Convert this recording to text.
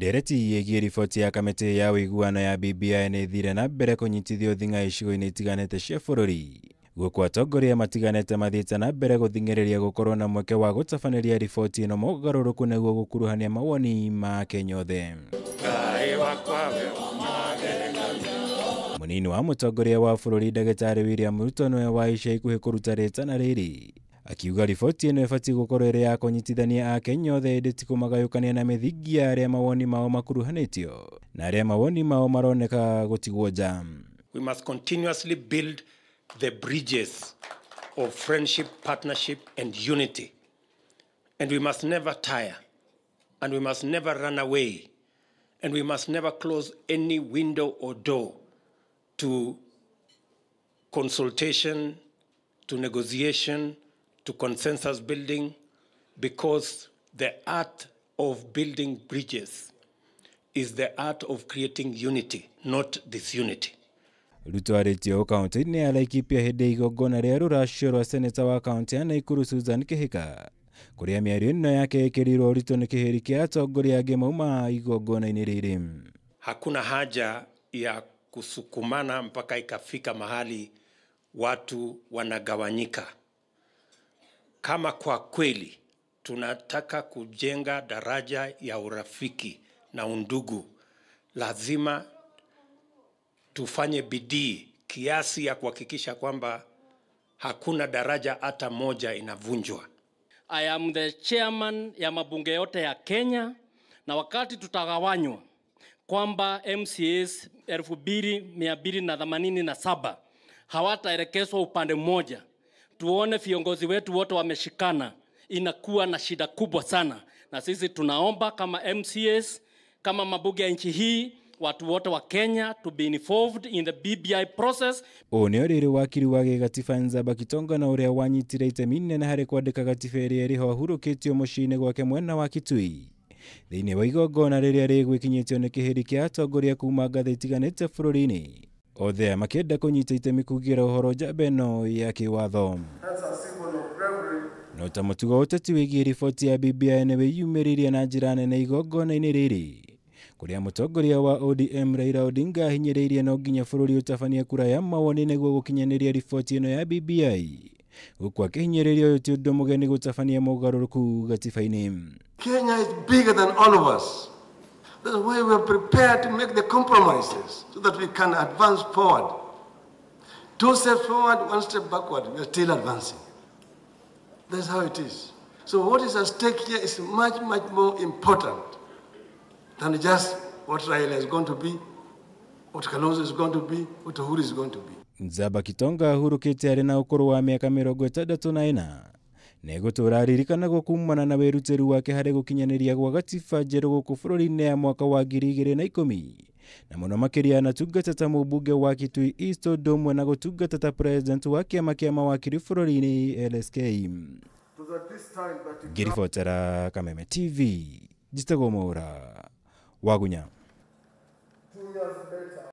ndereti yĩgiĩ riboti ya kamĩtĩ ya ũiguano ya BBI nĩ ĩthire na mbere kũnyitithio thing'a icigo-inĩ itiganĩte cia bũrũri gũkũ atongoria matiganĩte mathiĩte na mbere gũthing'ĩrĩria gũkorwo na mweke wa gũtabanĩria riboti ĩno mogarũrũku nĩguo gũkuruhania mawoni ma Akenya othe mũnini wa mũtongoria wa bũrũri ndagĩtarĩ William Ruto nĩwe wa ica ikuhĩ kũruta rĩtana rĩrĩ akiuga riboti ĩno ĩbatiĩ gũkorwo ĩrĩ ya kũnyitithania akenya othe ĩndĩ ti kũmagayũkania na mĩthingi ya arĩa mawoni mao makuruhanĩtio na arĩa mawoni mao maroneka gũtigwo nja we must continuously build the bridges of friendship partnership and unity and we must never tire and we must never run away and we must never close any window or door to consultation to negotiation to consensus building because the art of building bridges is the art of creating unity, not disunity. Ruto arĩtio kaunti-inĩ ya Laikipia hĩndĩ ya igongona rĩa rũracio rwa seneta wa kaunti ya Naikuru Susan Kĩhika kũrĩa mĩario ĩno yake ĩkĩrĩirwo ũritũ nĩ kĩhĩri kĩa atongoria angĩ mauma igongona-inĩ rĩrĩ. Hakuna haja ya kusukumana mpaka ikafika mahali watu wanagawanyika kama kwa kweli tunataka kujenga daraja ya urafiki na undugu, lazima tufanye bidii kiasi ya kuhakikisha kwamba hakuna daraja hata moja inavunjwa. I am the chairman ya mabunge yote ya Kenya, na wakati tutagawanywa kwamba MCAs 2287 hawataelekezwa upande mmoja tuone viongozi wetu wote wameshikana, inakuwa na shida kubwa sana. Na sisi tunaomba kama mcs kama mabunge ya nchi hii, watu wote wa Kenya to be involved in the BBI process. Ũyũ nĩo rĩrĩ wakiri wa gĩgatiba Nzaba Kitonga na ũrĩa wanyitire itemi inene harĩ kwandĩka gatiba ĩrĩa ĩrĩho ahurũkĩtio mũciĩ-inĩ gwake mwena wa Kitui thĩinĩ wa igongona rĩrĩa rĩgwĩkinyĩtio nĩ kĩhĩri kĩa atongoria kuma ngathĩ itiganĩte bũrũri-inĩ othe makienda kunyita itemi kugira uhoro njamba ino ya kĩwatho no ta mũtugo ũteti wĩgiĩ riboti ya BBI nĩ wĩyumĩrĩrie na njĩra nene igongona-inĩ rĩrĩ kũrĩa mũtongoria wa ODM raira Odinga ahinyĩrĩirie no nginya bũrũri ũtabania kura ya mawoni nĩguo gũkinyanĩria riboti ĩno ya BBI gũkua kĩhinyĩrĩria ũyũ ti ũndũ mũgeni gũtabania mogarũrũku gatiba-inĩ Kenya is bigger than all of us That's why we are prepared to make the compromises so that we can advance forward. Two steps forward, one step backward, we are still advancing. That's how it is. So what is at stake here is much, much more important than just what Raila is going to be, what Kalonzo is going to be, what Uhuru is going to be. Nzaba Kitonga Uhuru Kitiari na ukuru wa miaka mirongo itandatu nego turaririkanaga kumana na weruteru wake harĩ ria gwa gatiba njerũ gũkũ bũrũri-inĩ ya mwaka wa ngiri igĩrĩ na ikũmi na mũno makĩria anatungata ta mũmbunge wa Kitui isto ũndũ ũmwe na gũtungata ta president wa kĩama kĩa mawakiri bũrũri-inĩ LSK ngĩribotera Kameme TV njitagwo Mũra wagunya